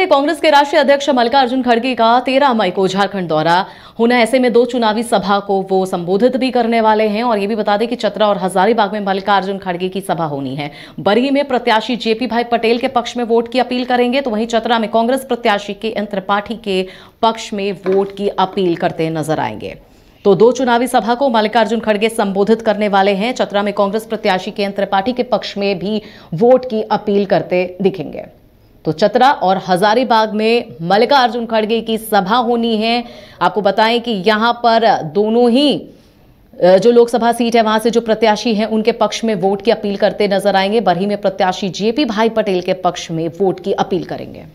बढ़ते कांग्रेस के राष्ट्रीय अध्यक्ष मल्लिकार्जुन खड़गे का तेरह मई को झारखंड दौरा होना ऐसे में दो चुनावी सभा को वो संबोधित भी करने वाले हैं और ये भी बता दें कि चतरा और हजारीबाग में मल्लिकार्जुन खड़गे की सभा होनी है बरही में प्रत्याशी जेपी भाई पटेल के पक्ष में वोट की अपील करेंगे तो वहीं चतरा में कांग्रेस प्रत्याशी के एन त्रिपाठी के पक्ष में वोट की अपील करते नजर आएंगे तो दो चुनावी सभा को मल्लिकार्जुन खड़गे संबोधित करने वाले हैं चतरा में कांग्रेस प्रत्याशी के एन त्रिपाठी के पक्ष में भी वोट की अपील करते दिखेंगे तो चतरा और हजारीबाग में मल्लिकार्जुन खड़गे की सभा होनी है आपको बताएं कि यहां पर दोनों ही जो लोकसभा सीट है वहां से जो प्रत्याशी हैं उनके पक्ष में वोट की अपील करते नजर आएंगे बरही में प्रत्याशी जेपी भाई पटेल के पक्ष में वोट की अपील करेंगे